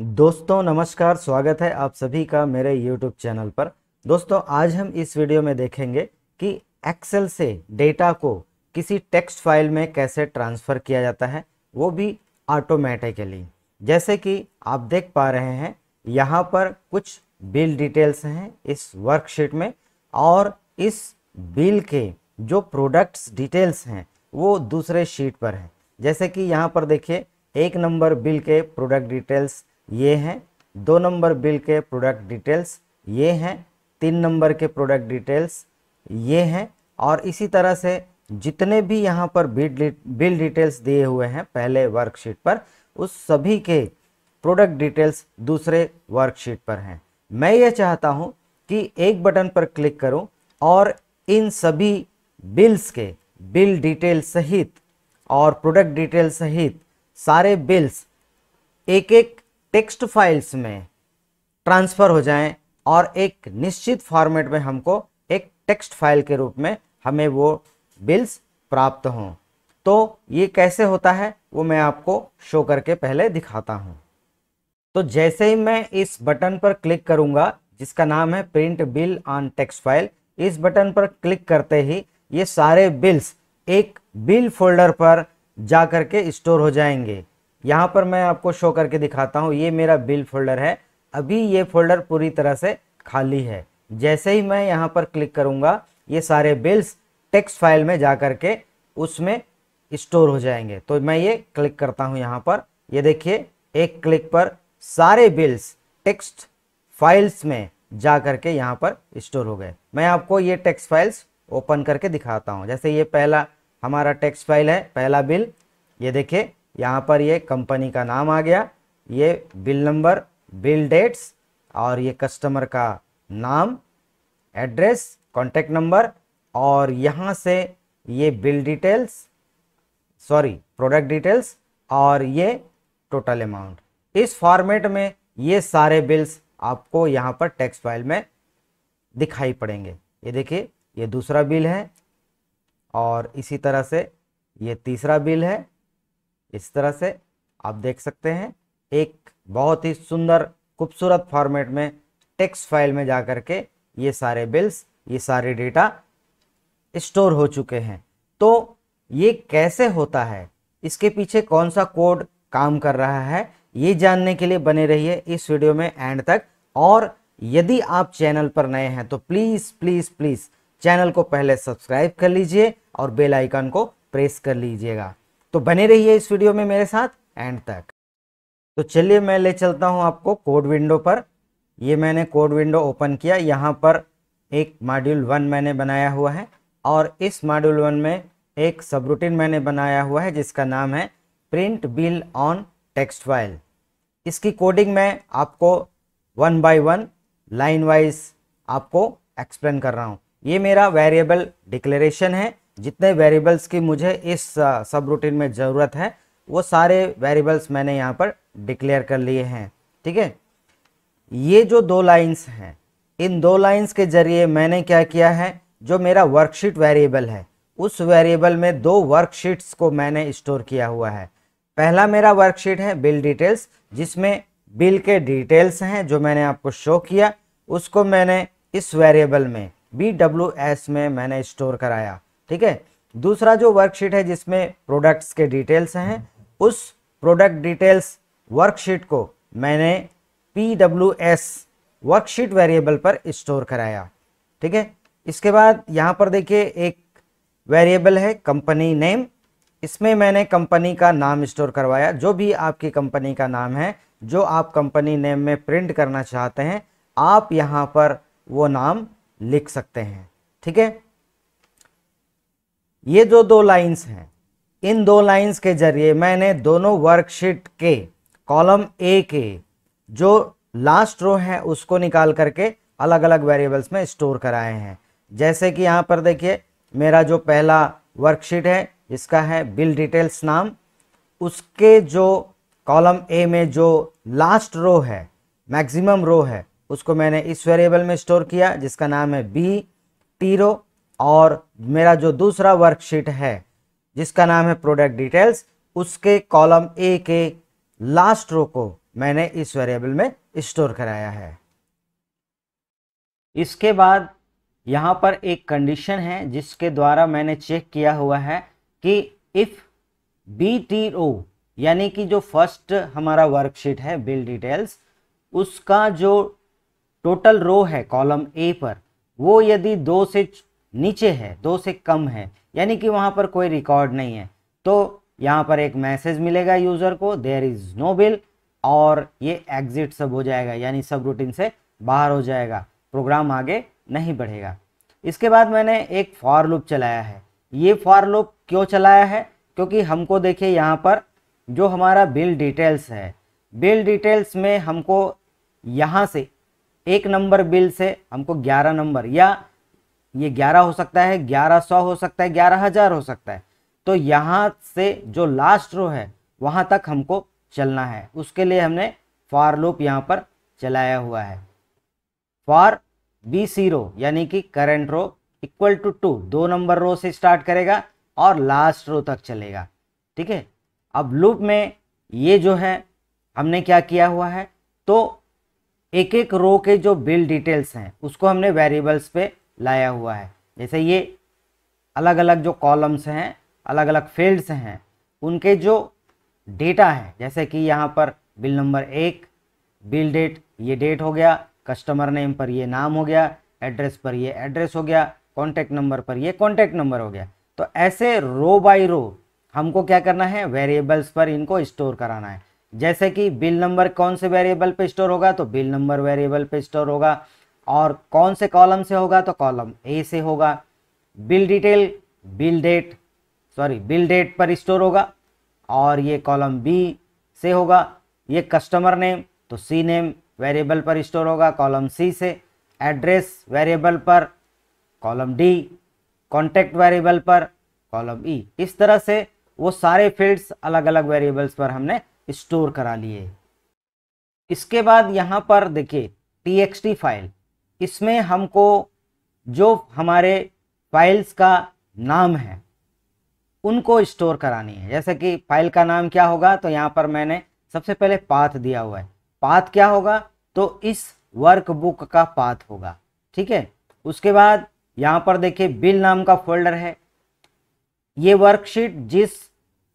दोस्तों नमस्कार स्वागत है आप सभी का मेरे YouTube चैनल पर दोस्तों आज हम इस वीडियो में देखेंगे कि एक्सेल से डेटा को किसी टेक्स्ट फाइल में कैसे ट्रांसफ़र किया जाता है वो भी ऑटोमेटिकली जैसे कि आप देख पा रहे हैं यहाँ पर कुछ बिल डिटेल्स हैं इस वर्कशीट में और इस बिल के जो प्रोडक्ट्स डिटेल्स हैं वो दूसरे शीट पर हैं जैसे कि यहाँ पर देखिए एक नंबर बिल के प्रोडक्ट डिटेल्स ये हैं दो नंबर बिल के प्रोडक्ट डिटेल्स ये हैं तीन नंबर के प्रोडक्ट डिटेल्स ये हैं और इसी तरह से जितने भी यहाँ पर बिल डिटेल्स दिए हुए हैं पहले वर्कशीट पर उस सभी के प्रोडक्ट डिटेल्स दूसरे वर्कशीट पर हैं मैं ये चाहता हूँ कि एक बटन पर क्लिक करूँ और इन सभी बिल्स के बिल डिटेल सहित और प्रोडक्ट डिटेल सहित सारे बिल्स एक एक टेक्स्ट फाइल्स में ट्रांसफ़र हो जाएं और एक निश्चित फॉर्मेट में हमको एक टेक्स्ट फाइल के रूप में हमें वो बिल्स प्राप्त हों तो ये कैसे होता है वो मैं आपको शो करके पहले दिखाता हूँ तो जैसे ही मैं इस बटन पर क्लिक करूँगा जिसका नाम है print bill on text file इस बटन पर क्लिक करते ही ये सारे बिल्स एक बिल फोल्डर पर जा करके के स्टोर हो जाएंगे यहाँ पर मैं आपको शो करके दिखाता हूँ ये मेरा बिल फोल्डर है अभी ये फोल्डर पूरी तरह से खाली है जैसे ही मैं यहाँ पर क्लिक करूँगा ये सारे बिल्स टेक्स्ट फाइल में जा करके के उसमें स्टोर हो जाएंगे तो मैं ये क्लिक करता हूँ यहाँ पर ये देखिए एक क्लिक पर सारे बिल्स टेक्स्ट फाइल्स में जा करके यहाँ पर स्टोर हो गए मैं आपको ये टेक्स्ट फाइल्स ओपन करके दिखाता हूँ जैसे ये पहला हमारा टेक्स्ट फाइल है पहला बिल ये देखिए यहाँ पर ये कंपनी का नाम आ गया ये बिल नंबर बिल डेट्स और ये कस्टमर का नाम एड्रेस कॉन्टेक्ट नंबर और यहाँ से ये bill details sorry product details और ये टोटल अमाउंट इस फॉर्मेट में ये सारे बिल्स आपको यहाँ पर टैक्स फाइल में दिखाई पड़ेंगे ये देखिए ये दूसरा बिल है और इसी तरह से ये तीसरा बिल है इस तरह से आप देख सकते हैं एक बहुत ही सुंदर खूबसूरत फॉर्मेट में टेक्स्ट फाइल में जा कर के ये सारे बिल्स ये सारे डेटा स्टोर हो चुके हैं तो ये कैसे होता है इसके पीछे कौन सा कोड काम कर रहा है ये जानने के लिए बने रहिए इस वीडियो में एंड तक और यदि आप चैनल पर नए हैं तो प्लीज़ प्लीज़ प्लीज़ चैनल को पहले सब्सक्राइब कर लीजिए और बेल आइकन को प्रेस कर लीजिएगा तो बने रहिए इस वीडियो में मेरे साथ एंड तक तो चलिए मैं ले चलता हूँ आपको कोड विंडो पर ये मैंने कोड विंडो ओपन किया यहाँ पर एक मॉड्यूल वन मैंने बनाया हुआ है और इस मॉड्यूल वन में एक सब रूटीन मैंने बनाया हुआ है जिसका नाम है print bill on text file इसकी कोडिंग मैं आपको one by one line wise आपको एक्सप्लेन कर रहा हूँ ये मेरा वेरिएबल डिक्लेरेशन है जितने वेरिएबल्स की मुझे इस सब रूटीन में ज़रूरत है वो सारे वेरिएबल्स मैंने यहाँ पर डिक्लेयर कर लिए हैं ठीक है ये जो दो लाइंस हैं इन दो लाइंस के जरिए मैंने क्या किया है जो मेरा वर्कशीट वेरिएबल है उस वेरिएबल में दो वर्कशीट्स को मैंने स्टोर किया हुआ है पहला मेरा वर्कशीट है बिल डिटेल्स जिसमें बिल के डिटेल्स हैं जो मैंने आपको शो किया उसको मैंने इस वेरिएबल में बी डब्ल्यू एस में मैंने स्टोर कराया ठीक है दूसरा जो वर्कशीट है जिसमें प्रोडक्ट्स के डिटेल्स हैं उस प्रोडक्ट डिटेल्स वर्कशीट को मैंने P W S worksheet variable पर स्टोर कराया ठीक है इसके बाद यहाँ पर देखिए एक वेरिएबल है कंपनी नेम इसमें मैंने कंपनी का नाम स्टोर करवाया जो भी आपकी कंपनी का नाम है जो आप कंपनी नेम में प्रिंट करना चाहते हैं आप यहाँ पर वो नाम लिख सकते हैं ठीक है ये जो दो लाइंस हैं इन दो लाइंस के जरिए मैंने दोनों वर्कशीट के कॉलम ए के जो लास्ट रो है उसको निकाल करके अलग अलग वेरिएबल्स में स्टोर कराए हैं जैसे कि यहाँ पर देखिए मेरा जो पहला वर्कशीट है इसका है बिल डिटेल्स नाम उसके जो कॉलम ए में जो लास्ट रो है मैक्सिमम रो है उसको मैंने इस वेरिएबल में स्टोर किया जिसका नाम है बी टी रो और मेरा जो दूसरा वर्कशीट है जिसका नाम है प्रोडक्ट डिटेल्स उसके कॉलम ए के लास्ट रो को मैंने इस वेरिएबल में स्टोर कराया है इसके बाद यहाँ पर एक कंडीशन है जिसके द्वारा मैंने चेक किया हुआ है कि इफ़ बी टी ओ यानी कि जो फर्स्ट हमारा वर्कशीट है बिल डिटेल्स उसका जो टोटल रो है कॉलम ए पर वो यदि दो से नीचे है दो से कम है यानी कि वहाँ पर कोई रिकॉर्ड नहीं है तो यहाँ पर एक मैसेज मिलेगा यूज़र को देयर इज़ नो बिल और ये एग्जिट सब हो जाएगा यानी सब रूटीन से बाहर हो जाएगा प्रोग्राम आगे नहीं बढ़ेगा इसके बाद मैंने एक फॉर लूप चलाया है ये फॉर लूप क्यों चलाया है क्योंकि हमको देखिए यहाँ पर जो हमारा बिल डिटेल्स है बिल डिटेल्स में हमको यहाँ से एक नंबर बिल से हमको ग्यारह नंबर या ये ग्यारह हो सकता है ग्यारह सौ हो सकता है ग्यारह हजार हो सकता है तो यहाँ से जो लास्ट रो है वहाँ तक हमको चलना है उसके लिए हमने फॉर लूप यहाँ पर चलाया हुआ है फॉर बी सी रो यानी कि current row equal to two दो नंबर रो से स्टार्ट करेगा और लास्ट रो तक चलेगा ठीक है अब लूप में ये जो है हमने क्या किया हुआ है तो एक एक रो के जो बिल डिटेल्स हैं उसको हमने वेरिएबल्स पे लाया हुआ है जैसे ये अलग अलग जो कॉलम्स हैं अलग अलग फील्ड्स हैं उनके जो डेटा है जैसे कि यहाँ पर बिल नंबर एक बिल डेट ये डेट हो गया कस्टमर नेम पर ये नाम हो गया एड्रेस पर ये एड्रेस हो गया कॉन्टैक्ट नंबर पर ये कॉन्टैक्ट नंबर हो गया तो ऐसे रो बाई रो हमको क्या करना है वेरिएबल्स पर इनको स्टोर कराना है जैसे कि बिल नंबर कौन से वेरिएबल पे स्टोर होगा तो बिल नंबर वेरिएबल पे स्टोर होगा और कौन से कॉलम से होगा तो कॉलम ए से होगा bill detail bill date sorry bill date पर स्टोर होगा और ये कॉलम बी से होगा ये कस्टमर नेम तो सी नेम वेरिएबल पर स्टोर होगा कॉलम सी से एड्रेस वेरिएबल पर कॉलम डी कॉन्टेक्ट वेरिएबल पर कॉलम ई e. इस तरह से वो सारे फील्ड्स अलग अलग वेरिएबल्स पर हमने स्टोर करा लिए इसके बाद यहाँ पर देखिए टी फाइल इसमें हमको जो हमारे फाइल्स का नाम है उनको स्टोर करानी है जैसे कि फाइल का नाम क्या होगा तो यहाँ पर मैंने सबसे पहले पाथ दिया हुआ है पाथ क्या होगा तो इस वर्कबुक का पाथ होगा ठीक है उसके बाद यहाँ पर देखिए बिल नाम का फोल्डर है ये वर्कशीट जिस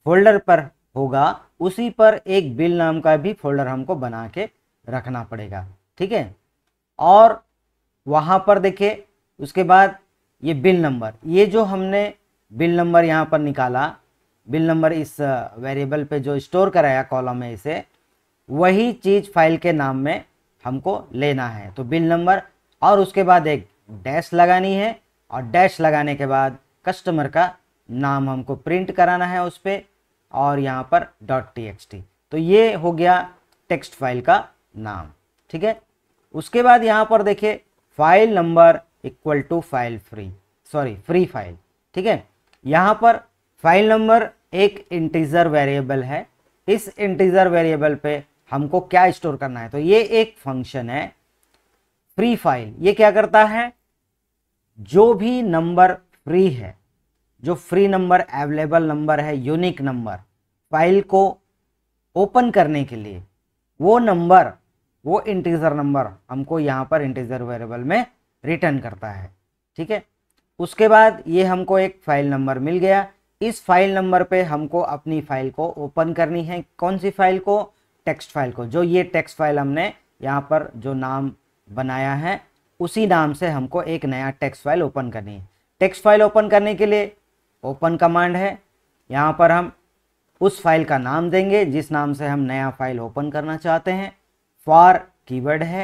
फोल्डर पर होगा उसी पर एक बिल नाम का भी फोल्डर हमको बना के रखना पड़ेगा ठीक है और वहाँ पर देखिए उसके बाद ये बिल नंबर ये जो हमने बिल नंबर यहाँ पर निकाला बिल नंबर इस वेरिएबल पे जो स्टोर कराया कॉलम में इसे वही चीज़ फाइल के नाम में हमको लेना है तो बिल नंबर और उसके बाद एक डैश लगानी है और डैश लगाने के बाद कस्टमर का नाम हमको प्रिंट कराना है उस पर और यहाँ पर डॉट टी तो ये हो गया टेक्स्ट फाइल का नाम ठीक है उसके बाद यहाँ पर देखिए file number equal to file free sorry free file ठीक है यहाँ पर फाइल नंबर एक इंटीजर वेरिएबल है इस इंटीजर वेरिएबल पे हमको क्या स्टोर करना है तो ये एक फंक्शन है फ्री फाइल ये क्या करता है जो भी नंबर फ्री है जो फ्री नंबर अवेलेबल नंबर है यूनिक नंबर फाइल को ओपन करने के लिए वो नंबर वो इंटीजर नंबर हमको यहाँ पर इंटीजर वेरिएबल में रिटर्न करता है ठीक है उसके बाद ये हमको एक फाइल नंबर मिल गया इस फाइल नंबर पे हमको अपनी फाइल को ओपन करनी है कौन सी फाइल को टेक्स्ट फाइल को जो ये टेक्स्ट फाइल हमने यहाँ पर जो नाम बनाया है उसी नाम से हमको एक नया टेक्स्ट फाइल ओपन करनी है टेक्स्ट फाइल ओपन करने के लिए ओपन कमांड है यहाँ पर हम उस फाइल का नाम देंगे जिस नाम से हम नया फाइल ओपन करना चाहते हैं फॉर कीवर्ड है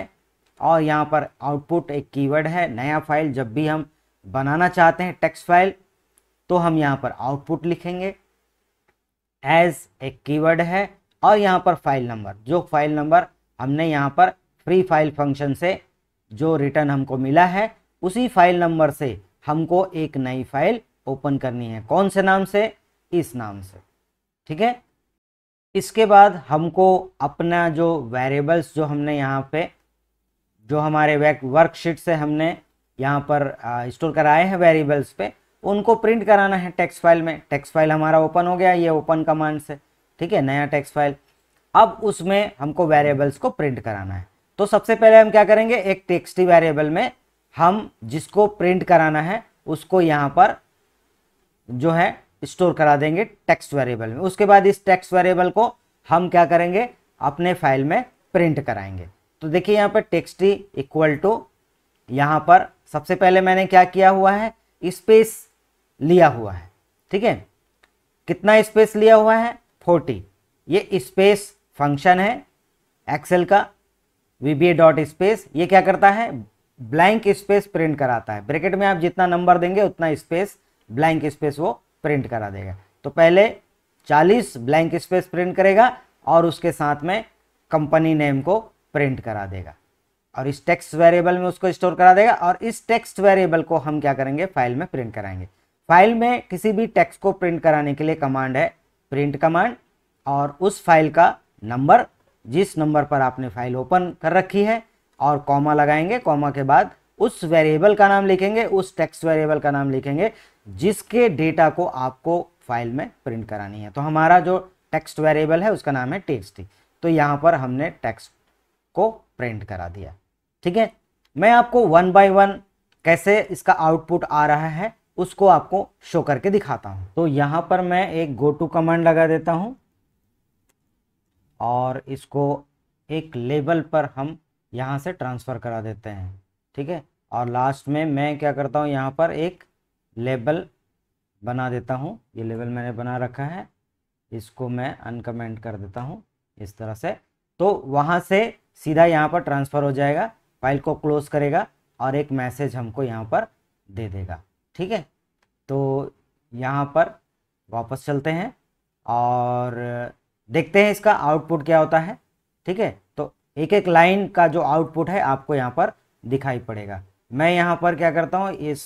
और यहाँ पर आउटपुट एक कीवर्ड है नया फाइल जब भी हम बनाना चाहते हैं टेक्स्ट फाइल तो हम यहाँ पर आउटपुट लिखेंगे एज एक कीवर्ड है और यहाँ पर फाइल नंबर जो फाइल नंबर हमने यहाँ पर फ्री फाइल फंक्शन से जो रिटर्न हमको मिला है उसी फाइल नंबर से हमको एक नई फाइल ओपन करनी है कौन से नाम से इस नाम से ठीक है इसके बाद हमको अपना जो वेरिएबल्स जो हमने यहाँ पे जो हमारे वर्कशीट से हमने यहाँ पर स्टोर कराए हैं वेरिएबल्स पे उनको प्रिंट कराना है टेक्स्ट फाइल में टेक्स्ट फाइल हमारा ओपन हो गया ये ओपन कमांड से ठीक है नया टेक्स्ट फाइल अब उसमें हमको वेरिएबल्स को प्रिंट कराना है तो सबसे पहले हम क्या करेंगे एक टेक्सटी वेरिएबल में हम जिसको प्रिंट कराना है उसको यहाँ पर जो है स्टोर करा देंगे टेक्स्ट वेरिएबल में उसके बाद इस टेक्स्ट वेरिएबल को हम क्या करेंगे अपने फाइल में प्रिंट कराएंगे तो देखिए यहाँ पर टेक्स्ट इक्वल टू यहाँ पर सबसे पहले मैंने क्या किया हुआ है स्पेस लिया हुआ है ठीक है कितना स्पेस लिया हुआ है फोर्टी ये स्पेस फंक्शन है एक्सेल का वी बी डॉट स्पेस ये क्या करता है ब्लैंक स्पेस प्रिंट कराता है ब्रैकेट में आप जितना नंबर देंगे उतना स्पेस ब्लैंक स्पेस वो प्रिंट करा देगा तो पहले 40 ब्लैंक स्पेस प्रिंट करेगा और उसके साथ में कंपनी नेम को प्रिंट करा देगा और इस टेक्स्ट वेरिएबल में उसको स्टोर करा देगा और इस टेक्स्ट वेरिएबल को हम क्या करेंगे फाइल में प्रिंट कराएंगे फाइल में किसी भी टेक्स्ट को प्रिंट कराने के लिए कमांड है प्रिंट कमांड और उस फाइल का नंबर जिस नंबर पर आपने फाइल ओपन कर रखी है और कॉमा लगाएंगे कॉमा के बाद उस वेरिएबल का नाम लिखेंगे उस टेक्स्ट वेरिएबल का नाम लिखेंगे जिसके डेटा को आपको फाइल में प्रिंट करानी है तो हमारा जो टेक्स्ट वेरिएबल है उसका नाम है टेक्स्ट तो यहां पर हमने टेक्स्ट को प्रिंट करा दिया ठीक है मैं आपको वन बाय वन कैसे इसका आउटपुट आ रहा है उसको आपको शो करके दिखाता हूं तो यहां पर मैं एक गो टू कमांड लगा देता हूँ और इसको एक लेबल पर हम यहां से ट्रांसफ़र करा देते हैं ठीक है और लास्ट में मैं क्या करता हूँ यहाँ पर एक लेबल बना देता हूँ ये लेबल मैंने बना रखा है इसको मैं अनकमेंट कर देता हूँ इस तरह से तो वहाँ से सीधा यहाँ पर ट्रांसफ़र हो जाएगा फाइल को क्लोज करेगा और एक मैसेज हमको यहाँ पर दे देगा ठीक है तो यहाँ पर वापस चलते हैं और देखते हैं इसका आउटपुट क्या होता है ठीक है तो एक एक लाइन का जो आउटपुट है आपको यहाँ पर दिखाई पड़ेगा मैं यहाँ पर क्या करता हूँ इस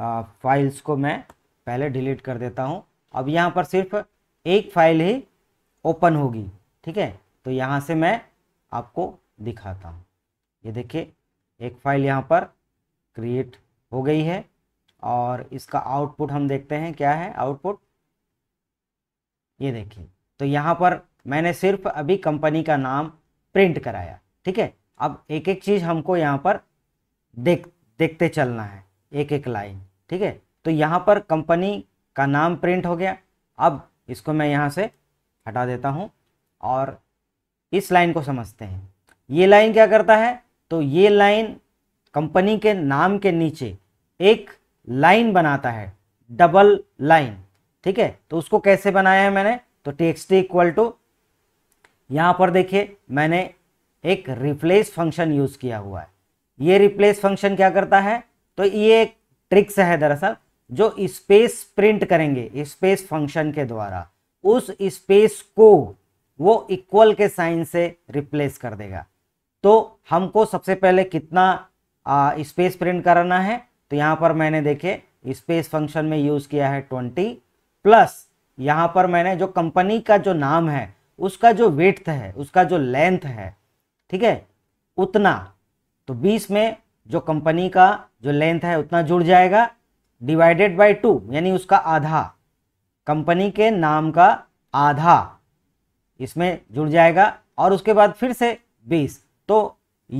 आ, फाइल्स को मैं पहले डिलीट कर देता हूँ अब यहाँ पर सिर्फ एक फाइल ही ओपन होगी ठीक है तो यहाँ से मैं आपको दिखाता हूँ ये देखिए एक फाइल यहाँ पर क्रिएट हो गई है और इसका आउटपुट हम देखते हैं क्या है आउटपुट ये देखिए तो यहाँ पर मैंने सिर्फ अभी कंपनी का नाम प्रिंट कराया ठीक है अब एक एक चीज़ हमको यहाँ पर देख देखते चलना है एक एक लाइन ठीक है तो यहाँ पर कंपनी का नाम प्रिंट हो गया अब इसको मैं यहाँ से हटा देता हूँ और इस लाइन को समझते हैं ये लाइन क्या करता है तो ये लाइन कंपनी के नाम के नीचे एक लाइन बनाता है डबल लाइन ठीक है तो उसको कैसे बनाया है मैंने तो टेक्स्ट इक्वल टू यहाँ पर देखिए मैंने एक रिप्लेस फंक्शन यूज किया हुआ है ये रिप्लेस फंक्शन क्या करता है तो ये एक ट्रिक्स है दरअसल जो स्पेस प्रिंट करेंगे स्पेस फंक्शन के द्वारा उस स्पेस को वो इक्वल के साइन से रिप्लेस कर देगा तो हमको सबसे पहले कितना स्पेस प्रिंट कराना है तो यहाँ पर मैंने देखे स्पेस फंक्शन में यूज़ किया है ट्वेंटी प्लस यहाँ पर मैंने जो कंपनी का जो नाम है उसका जो वेथ है उसका जो लेंथ है ठीक है उतना तो 20 में जो कंपनी का जो लेंथ है उतना जुड़ जाएगा डिवाइडेड बाय टू यानी उसका आधा कंपनी के नाम का आधा इसमें जुड़ जाएगा और उसके बाद फिर से 20 तो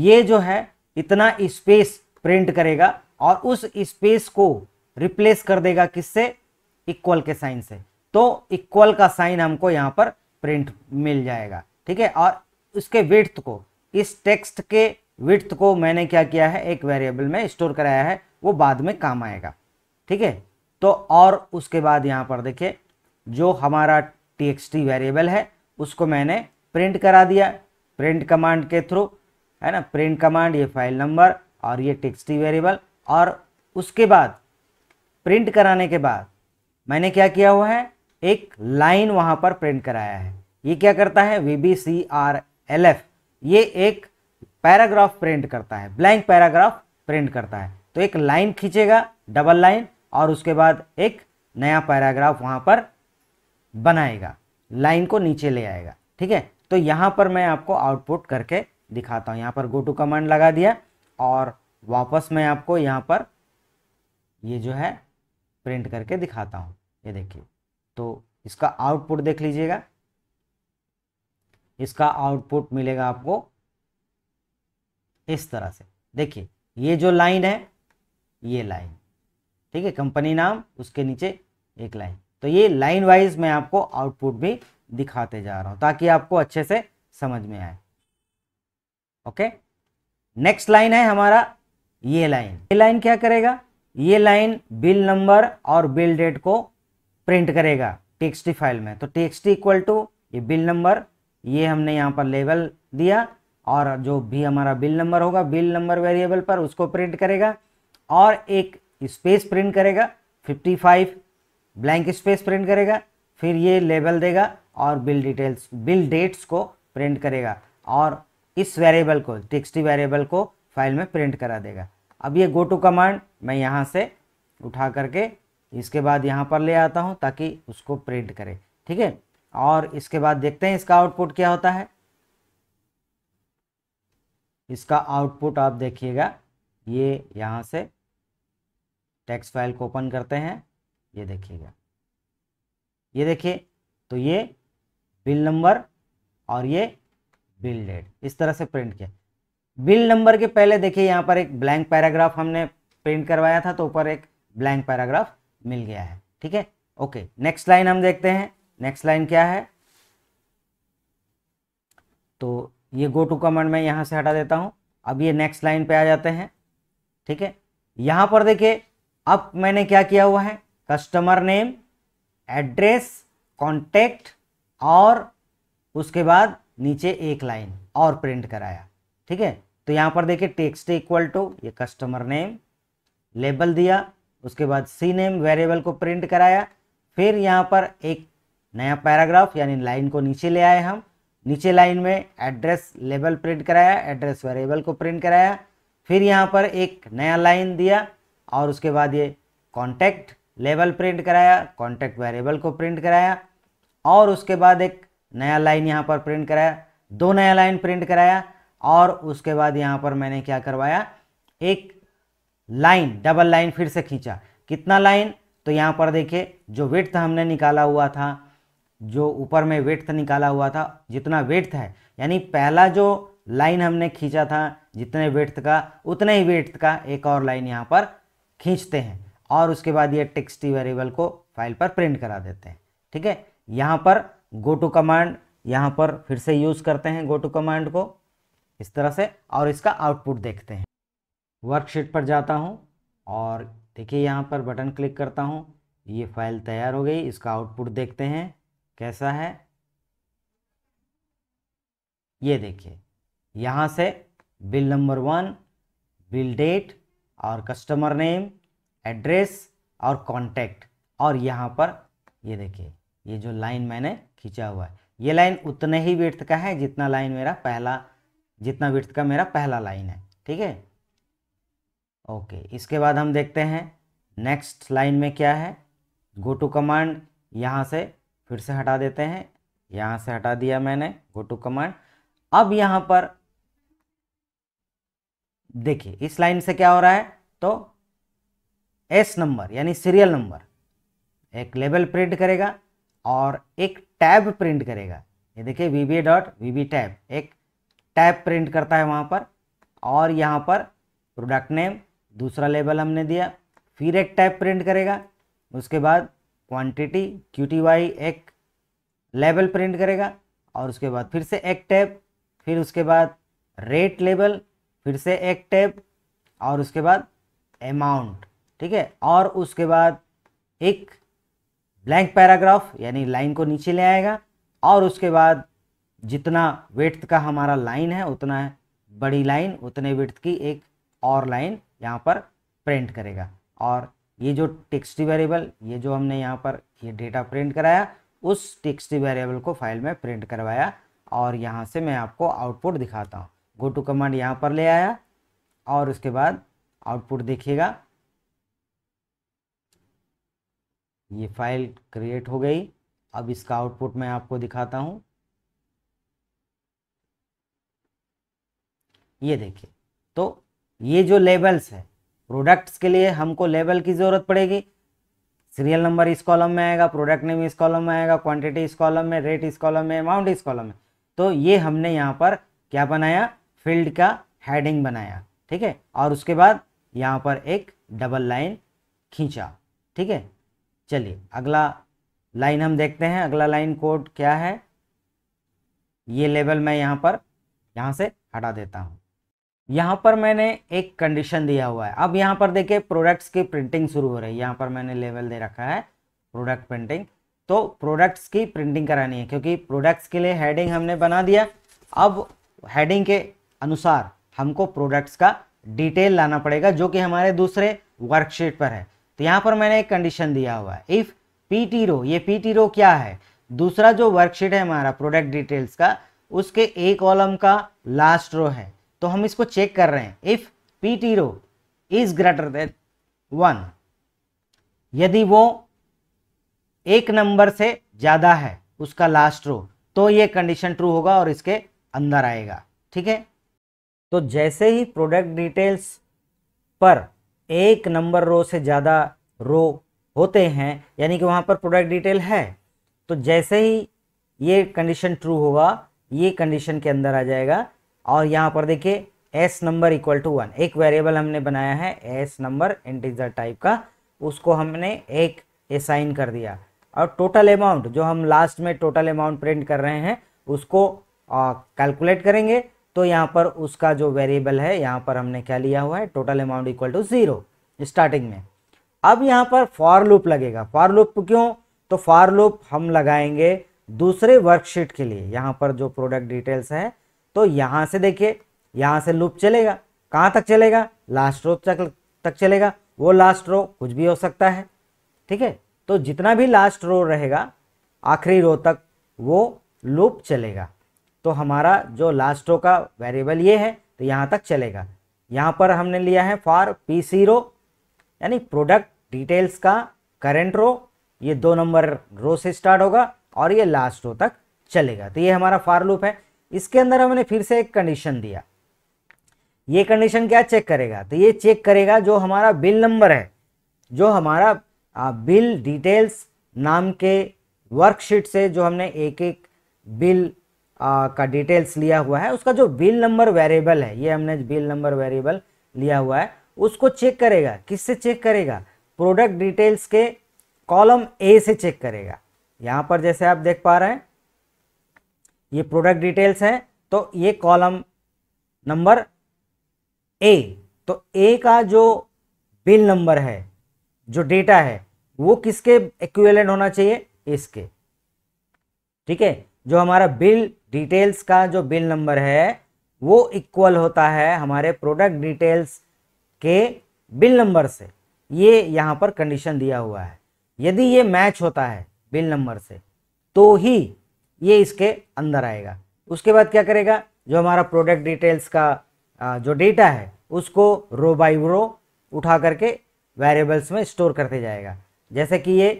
ये जो है इतना स्पेस प्रिंट करेगा और उस स्पेस को रिप्लेस कर देगा किससे इक्वल के साइन से तो इक्वल का साइन हमको यहाँ पर प्रिंट मिल जाएगा ठीक है और उसके वेथ को इस टेक्स्ट के विथ को मैंने क्या किया है एक वेरिएबल में स्टोर कराया है वो बाद में काम आएगा ठीक है तो और उसके बाद यहाँ पर देखिए जो हमारा टी वेरिएबल है उसको मैंने प्रिंट करा दिया प्रिंट कमांड के थ्रू है ना प्रिंट कमांड ये फाइल नंबर और ये टेक्स्ट वेरिएबल और उसके बाद प्रिंट कराने के बाद मैंने क्या किया हुआ है एक लाइन वहाँ पर प्रिंट कराया है ये क्या करता है V B C R L F ये एक पैराग्राफ प्रिंट करता है ब्लैंक पैराग्राफ प्रिंट करता है तो एक लाइन खींचेगा डबल लाइन और उसके बाद एक नया पैराग्राफ वहाँ पर बनाएगा लाइन को नीचे ले आएगा ठीक है तो यहाँ पर मैं आपको आउटपुट करके दिखाता हूँ यहाँ पर गो टू कमांड लगा दिया और वापस मैं आपको यहाँ पर ये जो है प्रिंट करके दिखाता हूँ ये देखिए तो इसका आउटपुट देख लीजिएगा इसका आउटपुट मिलेगा आपको इस तरह से देखिए ये जो लाइन है ये लाइन ठीक है कंपनी नाम उसके नीचे एक लाइन तो ये लाइन वाइज मैं आपको आउटपुट भी दिखाते जा रहा हूं ताकि आपको अच्छे से समझ में आए ओके नेक्स्ट लाइन है हमारा ये लाइन ये लाइन क्या करेगा ये लाइन बिल नंबर और बिल डेट को प्रिंट करेगा टेक्सटी फाइल में तो टेक्सटी इक्वल टू ये बिल नंबर ये हमने यहाँ पर लेवल दिया और जो भी हमारा बिल नंबर होगा बिल नंबर वेरिएबल पर उसको प्रिंट करेगा और एक स्पेस प्रिंट करेगा 55 ब्लैंक स्पेस प्रिंट करेगा फिर ये लेबल देगा और बिल डिटेल्स बिल डेट्स को प्रिंट करेगा और इस वेरिएबल को टेक्सटी वेरिएबल को फाइल में प्रिंट करा देगा अब ये गो टू कमांड मैं यहाँ से उठा करके इसके बाद यहाँ पर ले आता हूँ ताकि उसको प्रिंट करे ठीक है और इसके बाद देखते हैं इसका आउटपुट क्या होता है इसका आउटपुट आप देखिएगा ये यहाँ से टेक्स्ट फाइल को ओपन करते हैं ये देखिएगा ये देखिए तो ये बिल नंबर और ये बिल डेट इस तरह से प्रिंट किया बिल नंबर के पहले देखिए यहाँ पर एक ब्लैंक पैराग्राफ हमने प्रिंट करवाया था तो ऊपर एक ब्लैंक पैराग्राफ मिल गया है ठीक है ओके नेक्स्ट लाइन हम देखते हैं नेक्स्ट लाइन क्या है तो ये गो टू कमांड मैं यहां से हटा देता हूं अब ये नेक्स्ट लाइन पे आ जाते हैं ठीक है यहां पर देखिए अब मैंने क्या किया हुआ है कस्टमर नेम एड्रेस कॉन्टेक्ट और उसके बाद नीचे एक लाइन और प्रिंट कराया ठीक है तो यहां पर देखिए टेक्स्ट इक्वल टू ये कस्टमर नेम लेबल दिया उसके बाद सी नेम वेरिएबल को प्रिंट कराया फिर यहाँ पर एक नया पैराग्राफ यानी लाइन को नीचे ले आए हम नीचे लाइन में एड्रेस लेबल प्रिंट कराया एड्रेस वेरिएबल को प्रिंट कराया फिर यहाँ पर एक नया लाइन दिया और उसके बाद ये कॉन्टैक्ट लेबल प्रिंट कराया कॉन्टैक्ट वेरिएबल को प्रिंट कराया और उसके बाद एक नया लाइन यहाँ पर प्रिंट कराया दो नया लाइन प्रिंट कराया और उसके बाद यहाँ पर मैंने क्या करवाया एक लाइन डबल लाइन फिर से खींचा कितना लाइन तो यहाँ पर देखिए जो विथ हमने निकाला हुआ था जो ऊपर में वेट्थ निकाला हुआ था जितना वेट्थ है यानी पहला जो लाइन हमने खींचा था जितने वेट्थ का उतने ही वेट्थ का एक और लाइन यहाँ पर खींचते हैं और उसके बाद ये टेक्सटी वेरिएबल को फाइल पर प्रिंट करा देते हैं ठीक है यहाँ पर गो टू कमांड यहाँ पर फिर से यूज़ करते हैं गो टू कमांड को इस तरह से और इसका आउटपुट देखते हैं वर्कशीट पर जाता हूँ और देखिए यहाँ पर बटन क्लिक करता हूँ ये फाइल तैयार हो गई इसका आउटपुट देखते हैं कैसा है ये देखिए यहाँ से bill number one bill date और कस्टमर नेम एड्रेस और कॉन्टैक्ट और यहाँ पर ये देखिए ये जो लाइन मैंने खींचा हुआ है ये लाइन उतने ही विर्थ का है जितना लाइन मेरा पहला जितना विर्थ का मेरा पहला लाइन है ठीक है ओके इसके बाद हम देखते हैं नेक्स्ट लाइन में क्या है गो टू कमांड यहाँ से फिर से हटा देते हैं यहाँ से हटा दिया मैंने गो टू कमांड अब यहाँ पर देखिए इस लाइन से क्या हो रहा है तो एस नंबर यानी सीरियल नंबर एक लेबल प्रिंट करेगा और एक टैब प्रिंट करेगा ये देखिए V B dot V B tab एक टैब प्रिंट करता है वहाँ पर और यहाँ पर प्रोडक्ट नेम दूसरा लेबल हमने दिया फिर एक टैब प्रिंट करेगा उसके बाद क्वांटिटी क्यू टी वाई एक लेवल प्रिंट करेगा और उसके बाद फिर से एक टैब फिर उसके बाद रेट लेवल फिर से एक टैब और उसके बाद अमाउंट ठीक है और उसके बाद एक ब्लैंक पैराग्राफ यानी लाइन को नीचे ले आएगा और उसके बाद जितना वेट का हमारा लाइन है उतना है बड़ी लाइन उतने वेट की एक और लाइन यहाँ पर प्रिंट करेगा और ये जो टेक्स्ट वेरिएबल ये जो हमने यहाँ पर ये डेटा प्रिंट कराया उस टेक्स्ट वेरिएबल को फाइल में प्रिंट करवाया और यहाँ से मैं आपको आउटपुट दिखाता हूँ गो टू कमांड यहाँ पर ले आया और उसके बाद आउटपुट देखिएगा ये फाइल क्रिएट हो गई अब इसका आउटपुट मैं आपको दिखाता हूँ ये देखिए तो ये जो लेबल्स है प्रोडक्ट्स के लिए हमको लेबल की ज़रूरत पड़ेगी सीरियल नंबर इस कॉलम में आएगा प्रोडक्ट नेम इस कॉलम में आएगा क्वांटिटी इस कॉलम में रेट इस कॉलम में अमाउंट इस कॉलम में तो ये हमने यहाँ पर क्या बनाया फील्ड का हेडिंग बनाया ठीक है और उसके बाद यहाँ पर एक डबल लाइन खींचा ठीक है चलिए अगला लाइन हम देखते हैं अगला लाइन कोड क्या है ये लेबल मैं यहाँ पर यहाँ से हटा देता हूँ यहाँ पर मैंने एक कंडीशन दिया हुआ है अब यहाँ पर देखिए प्रोडक्ट्स की प्रिंटिंग शुरू हो रही है यहाँ पर मैंने लेवल दे रखा है प्रोडक्ट प्रिंटिंग तो प्रोडक्ट्स की प्रिंटिंग करानी है क्योंकि प्रोडक्ट्स के लिए हेडिंग हमने बना दिया अब हेडिंग के अनुसार हमको प्रोडक्ट्स का डिटेल लाना पड़ेगा जो कि हमारे दूसरे वर्कशीट पर है तो यहाँ पर मैंने एक कंडीशन दिया हुआ है इफ़ पी टी रो ये पी टी रो क्या है दूसरा जो वर्कशीट है हमारा प्रोडक्ट डिटेल्स का उसके ए कॉलम का लास्ट रो है तो हम इसको चेक कर रहे हैं if P T row is greater than one यदि वो एक नंबर से ज़्यादा है उसका लास्ट रो तो ये कंडीशन ट्रू होगा और इसके अंदर आएगा ठीक है तो जैसे ही प्रोडक्ट डिटेल्स पर एक नंबर रो से ज़्यादा रो होते हैं यानी कि वहां पर प्रोडक्ट डिटेल है तो जैसे ही ये कंडीशन ट्रू होगा ये कंडीशन के अंदर आ जाएगा और यहाँ पर देखिए S number equal to one एक वेरिएबल हमने बनाया है एस नंबर इंटीजर टाइप का उसको हमने एक असाइन कर दिया और टोटल अमाउंट जो हम लास्ट में टोटल अमाउंट प्रिंट कर रहे हैं उसको कैलकुलेट करेंगे तो यहाँ पर उसका जो वेरिएबल है यहाँ पर हमने क्या लिया हुआ है total amount equal to zero starting में अब यहाँ पर फॉर लूप लगेगा फॉर लूप क्यों तो फॉर लूप हम लगाएंगे दूसरे वर्कशीट के लिए यहाँ पर जो प्रोडक्ट डिटेल्स है तो यहाँ से देखिए यहाँ से लूप चलेगा कहाँ तक चलेगा लास्ट रो तक तक चलेगा वो लास्ट रो कुछ भी हो सकता है ठीक है तो जितना भी लास्ट रो रहेगा आखिरी रो तक वो लूप चलेगा तो हमारा जो लास्ट रो का वेरिएबल ये है तो यहाँ तक चलेगा यहाँ पर हमने लिया है फॉर पी सी रो यानी प्रोडक्ट डिटेल्स का करेंट रो ये दो नंबर रो से स्टार्ट होगा और ये लास्ट रो तक चलेगा तो ये हमारा फार लूप है इसके अंदर हमने फिर से एक कंडीशन दिया ये कंडीशन क्या चेक करेगा तो ये चेक करेगा जो हमारा बिल नंबर है जो हमारा आ, बिल डिटेल्स नाम के वर्कशीट से जो हमने एक एक बिल आ, का डिटेल्स लिया हुआ है उसका जो बिल नंबर वेरिएबल है ये हमने बिल नंबर वेरिएबल लिया हुआ है उसको चेक करेगा किससे चेक करेगा प्रोडक्ट डिटेल्स के कॉलम ए से चेक करेगा यहाँ पर जैसे आप देख पा रहे हैं ये प्रोडक्ट डिटेल्स है तो ये कॉलम नंबर ए तो ए का जो बिल नंबर है जो डेटा है वो किसके इक्विवेलेंट होना चाहिए इसके ठीक है जो हमारा बिल डिटेल्स का जो बिल नंबर है वो इक्वल होता है हमारे प्रोडक्ट डिटेल्स के बिल नंबर से ये यहाँ पर कंडीशन दिया हुआ है यदि ये मैच होता है बिल नंबर से तो ही ये इसके अंदर आएगा उसके बाद क्या करेगा जो हमारा प्रोडक्ट डिटेल्स का जो डेटा है उसको रो बाई रो उठा करके वेरिएबल्स में स्टोर करते जाएगा जैसे कि ये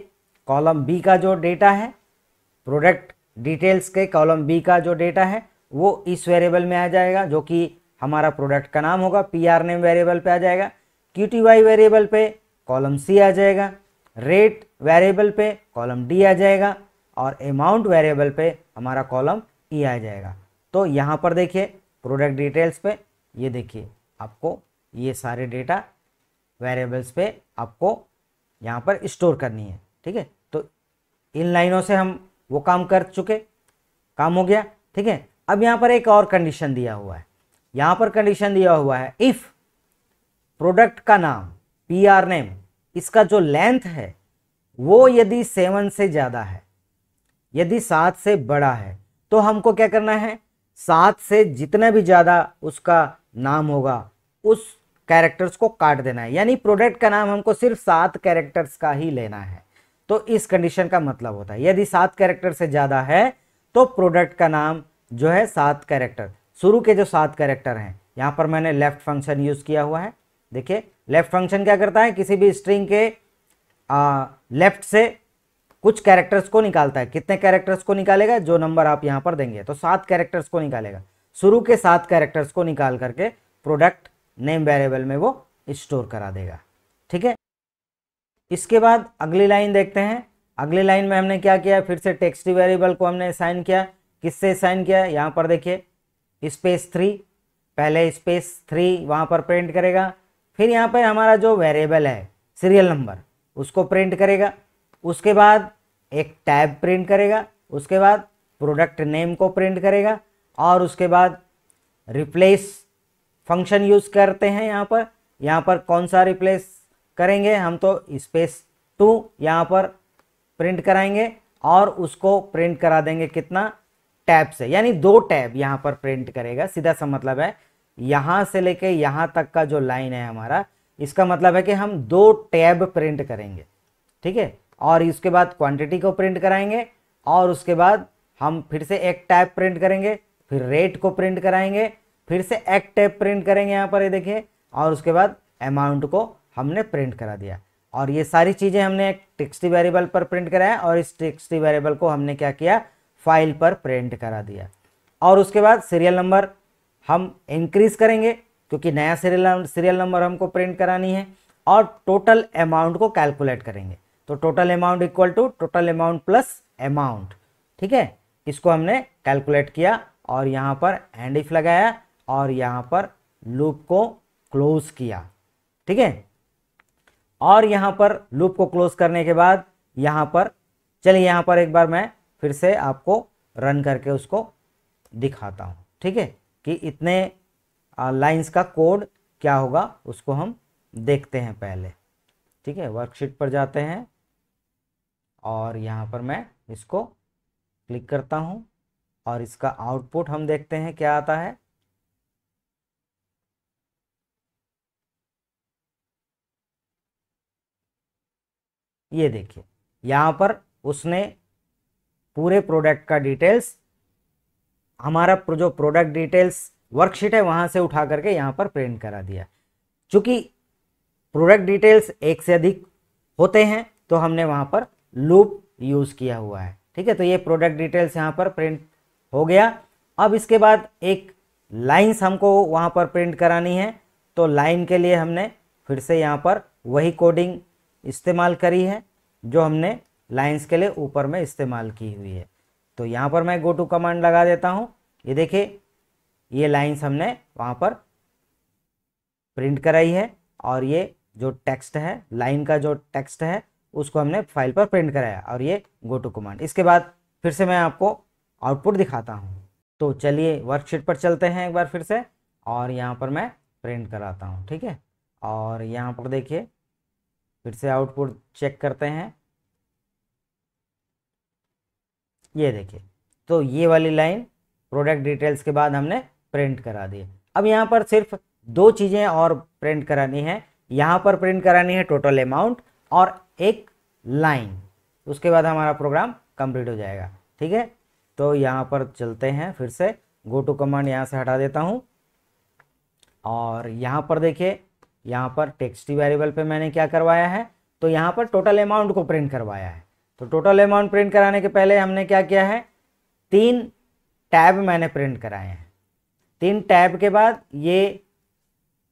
कॉलम बी का जो डेटा है प्रोडक्ट डिटेल्स के कॉलम बी का जो डेटा है वो इस वेरिएबल में आ जाएगा जो कि हमारा प्रोडक्ट का नाम होगा पी आर नेम वेरिएबल पे आ जाएगा क्यू टी वाई वेरिएबल पे कॉलम सी आ जाएगा रेट वेरिएबल पे कॉलम डी आ जाएगा और अमाउंट वेरिएबल पे हमारा कॉलम ई e आ जाएगा तो यहाँ पर देखिए प्रोडक्ट डिटेल्स पे ये देखिए आपको ये सारे डेटा वेरिएबल्स पे आपको यहाँ पर स्टोर करनी है ठीक है तो इन लाइनों से हम वो काम कर चुके काम हो गया ठीक है अब यहाँ पर एक और कंडीशन दिया हुआ है यहाँ पर कंडीशन दिया हुआ है इफ़ प्रोडक्ट का नाम पी आर नेम इसका जो लेंथ है वो यदि सेवन से ज़्यादा है यदि सात से बड़ा है तो हमको क्या करना है सात से जितना भी ज़्यादा उसका नाम होगा उस कैरेक्टर्स को काट देना है यानी प्रोडक्ट का नाम हमको सिर्फ सात कैरेक्टर्स का ही लेना है तो इस कंडीशन का मतलब होता है यदि सात कैरेक्टर से ज़्यादा है तो प्रोडक्ट का नाम जो है सात कैरेक्टर शुरू के जो सात कैरेक्टर हैं यहां पर मैंने लेफ्ट फंक्शन यूज़ किया हुआ है देखिए लेफ्ट फंक्शन क्या करता है किसी भी स्ट्रिंग के लेफ्ट से कुछ कैरेक्टर्स को निकालता है कितने कैरेक्टर्स को निकालेगा जो नंबर आप यहां पर देंगे तो सात कैरेक्टर्स को निकालेगा शुरू के सात कैरेक्टर्स को निकाल करके प्रोडक्ट नेम वेरिएबल में वो स्टोर करा देगा ठीक है इसके बाद अगली लाइन देखते हैं अगली लाइन में हमने क्या किया फिर से टेक्स्ट वेरिएबल को हमने साइन किया किससे साइन किया यहाँ पर देखिए स्पेस थ्री पहले स्पेस थ्री वहां पर प्रिंट करेगा फिर यहाँ पर हमारा जो वेरिएबल है सीरियल नंबर उसको प्रिंट करेगा उसके बाद एक टैब प्रिंट करेगा उसके बाद प्रोडक्ट नेम को प्रिंट करेगा और उसके बाद रिप्लेस फंक्शन यूज़ करते हैं यहाँ पर यहाँ पर कौन सा रिप्लेस करेंगे हम तो स्पेस टू यहाँ पर प्रिंट कराएंगे और उसको प्रिंट करा देंगे कितना टैब से यानी दो टैब यहाँ पर प्रिंट करेगा सीधा सा मतलब है यहाँ से लेके यहाँ तक का जो लाइन है हमारा इसका मतलब है कि हम दो टैब प्रिंट करेंगे ठीक है और इसके बाद क्वांटिटी को प्रिंट कराएंगे और उसके बाद हम फिर से एक टैप प्रिंट करेंगे फिर रेट को प्रिंट कराएंगे फिर से एक टैप प्रिंट करेंगे यहाँ पर ये देखिए और उसके बाद अमाउंट को हमने प्रिंट करा दिया और ये सारी चीज़ें हमने एक टेक्सटी वेरिएबल पर प्रिंट कराया और इस टेक्सटी वेरिएबल को हमने क्या किया फाइल पर प्रिंट करा दिया और उसके बाद सीरियल नंबर हम इंक्रीज करेंगे क्योंकि नया सीरियल सीरियल नंबर हमको प्रिंट करानी है और टोटल अमाउंट को कैलकुलेट करेंगे तो total amount equal to total amount plus amount ठीक है इसको हमने कैलकुलेट किया और यहाँ पर एंड इफ लगाया और यहाँ पर लूप को क्लोज किया ठीक है और यहाँ पर लूप को क्लोज करने के बाद यहाँ पर चलिए यहाँ पर एक बार मैं फिर से आपको रन करके उसको दिखाता हूँ ठीक है कि इतने लाइंस का कोड क्या होगा उसको हम देखते हैं पहले ठीक है वर्कशीट पर जाते हैं और यहाँ पर मैं इसको क्लिक करता हूँ और इसका आउटपुट हम देखते हैं क्या आता है ये देखिए यहाँ पर उसने पूरे प्रोडक्ट का डिटेल्स हमारा जो प्रोडक्ट डिटेल्स वर्कशीट है वहाँ से उठा करके यहाँ पर प्रिंट करा दिया चूँकि प्रोडक्ट डिटेल्स एक से अधिक होते हैं तो हमने वहाँ पर लूप यूज़ किया हुआ है ठीक है तो ये प्रोडक्ट डिटेल्स यहाँ पर प्रिंट हो गया अब इसके बाद एक लाइन्स हमको वहाँ पर प्रिंट करानी है तो लाइन के लिए हमने फिर से यहाँ पर वही कोडिंग इस्तेमाल करी है जो हमने लाइन्स के लिए ऊपर में इस्तेमाल की हुई है तो यहाँ पर मैं गो टू कमांड लगा देता हूँ ये देखिए ये लाइन्स हमने वहाँ पर प्रिंट कराई है और ये जो टेक्स्ट है लाइन का जो टेक्स्ट है उसको हमने फाइल पर प्रिंट कराया और ये गो टू कमांड इसके बाद फिर से मैं आपको आउटपुट दिखाता हूँ तो चलिए वर्कशीट पर चलते हैं एक बार फिर से और यहाँ पर मैं प्रिंट कराता हूँ ठीक है और यहाँ पर देखिए फिर से आउटपुट चेक करते हैं ये देखिए तो ये वाली लाइन प्रोडक्ट डिटेल्स के बाद हमने प्रिंट करा दी अब यहाँ पर सिर्फ दो चीज़ें और प्रिंट करानी है यहाँ पर प्रिंट करानी है टोटल अमाउंट और एक लाइन उसके बाद हमारा प्रोग्राम कंप्लीट हो जाएगा ठीक है तो यहाँ पर चलते हैं फिर से गो टू कमांड यहाँ से हटा देता हूँ और यहाँ पर देखिए यहाँ पर टेक्स्ट वेरिएबल पे मैंने क्या करवाया है तो यहाँ पर टोटल अमाउंट को प्रिंट करवाया है तो टोटल अमाउंट प्रिंट कराने के पहले हमने क्या किया है तीन टैब मैंने प्रिंट कराए हैं तीन टैब के बाद ये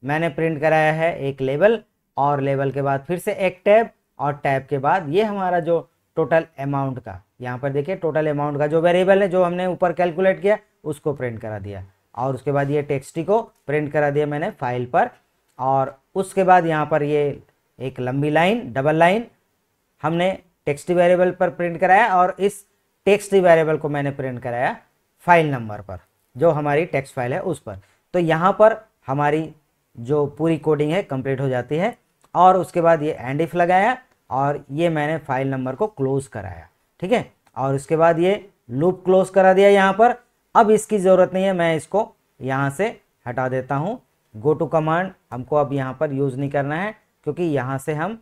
मैंने प्रिंट कराया है एक लेबल और लेवल के बाद फिर से एक टैब और टैब के बाद ये हमारा जो टोटल अमाउंट का यहाँ पर देखिए टोटल अमाउंट का जो वेरिएबल है जो हमने ऊपर कैलकुलेट किया उसको प्रिंट करा दिया और उसके बाद ये टेक्सटी को प्रिंट करा दिया मैंने फाइल पर और उसके बाद यहाँ पर ये एक लंबी लाइन डबल लाइन हमने टेक्स्ट वेरिएबल पर प्रिंट कराया और इस टेक्स्ट वेरिएबल को मैंने प्रिंट कराया फाइल नंबर पर जो हमारी टेक्स्ट फाइल है उस पर तो यहाँ पर हमारी जो पूरी कोडिंग है कंप्लीट हो जाती है और उसके बाद ये एंड इफ लगाया और ये मैंने फाइल नंबर को क्लोज कराया ठीक है और उसके बाद ये लूप क्लोज करा दिया यहाँ पर अब इसकी ज़रूरत नहीं है मैं इसको यहाँ से हटा देता हूँ गो टू कमांड हमको अब यहाँ पर यूज़ नहीं करना है क्योंकि यहाँ से हम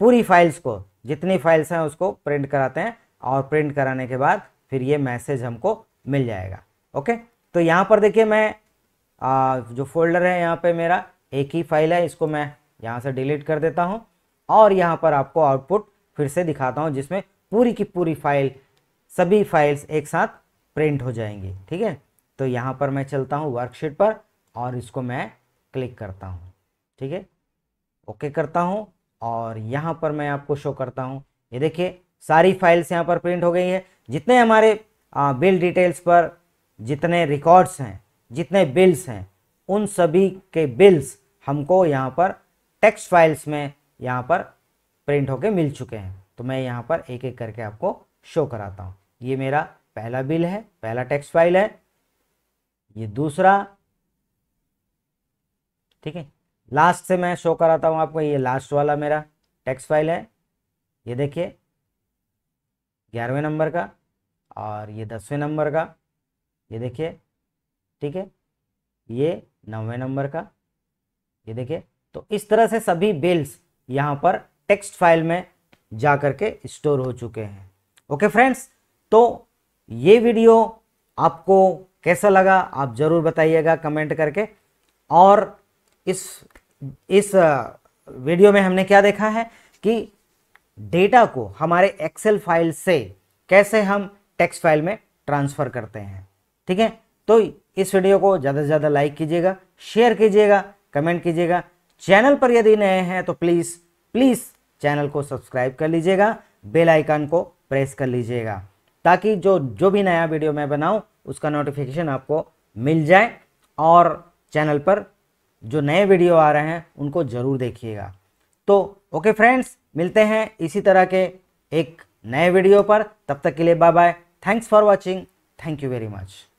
पूरी फाइल्स को जितनी फाइल्स हैं उसको प्रिंट कराते हैं और प्रिंट कराने के बाद फिर ये मैसेज हमको मिल जाएगा ओके तो यहाँ पर देखिए मैं आ, जो फोल्डर है यहाँ पे मेरा एक ही फाइल है इसको मैं यहाँ से डिलीट कर देता हूँ और यहाँ पर आपको आउटपुट फिर से दिखाता हूँ जिसमें पूरी की पूरी फाइल सभी फाइल्स एक साथ प्रिंट हो जाएंगी ठीक है तो यहाँ पर मैं चलता हूँ वर्कशीट पर और इसको मैं क्लिक करता हूँ ठीक है ओके करता हूँ और यहाँ पर मैं आपको शो करता हूँ ये देखिए सारी फाइल्स यहाँ पर प्रिंट हो गई है जितने हमारे बिल डिटेल्स पर जितने रिकॉर्ड्स हैं जितने बिल्स हैं उन सभी के बिल्स हमको यहाँ पर टेक्स्ट फाइल्स में यहाँ पर प्रिंट होके मिल चुके हैं तो मैं यहाँ पर एक एक करके आपको शो कराता हूँ ये मेरा पहला बिल है पहला टेक्स्ट फाइल है ये दूसरा ठीक है लास्ट से मैं शो कराता हूँ आपको ये लास्ट वाला मेरा टेक्स फाइल है ये देखिए ग्यारहवें नंबर का और ये दसवें नंबर का ये देखिए ठीक है ये नौवें नंबर का ये देखिए तो इस तरह से सभी बिल्स यहाँ पर टेक्स्ट फाइल में जा कर के स्टोर हो चुके हैं ओके फ्रेंड्स तो ये वीडियो आपको कैसा लगा आप ज़रूर बताइएगा कमेंट करके और इस इस वीडियो में हमने क्या देखा है कि डेटा को हमारे एक्सेल फाइल से कैसे हम टेक्स्ट फाइल में ट्रांसफ़र करते हैं ठीक है तो इस वीडियो को ज़्यादा से ज़्यादा लाइक कीजिएगा शेयर कीजिएगा कमेंट कीजिएगा चैनल पर यदि नए हैं तो प्लीज़ प्लीज़ चैनल को सब्सक्राइब कर लीजिएगा बेल आइकन को प्रेस कर लीजिएगा ताकि जो जो भी नया वीडियो मैं बनाऊं उसका नोटिफिकेशन आपको मिल जाए और चैनल पर जो नए वीडियो आ रहे हैं उनको ज़रूर देखिएगा तो ओके फ्रेंड्स मिलते हैं इसी तरह के एक नए वीडियो पर तब तक के लिए bye bye thanks for watching thank you very much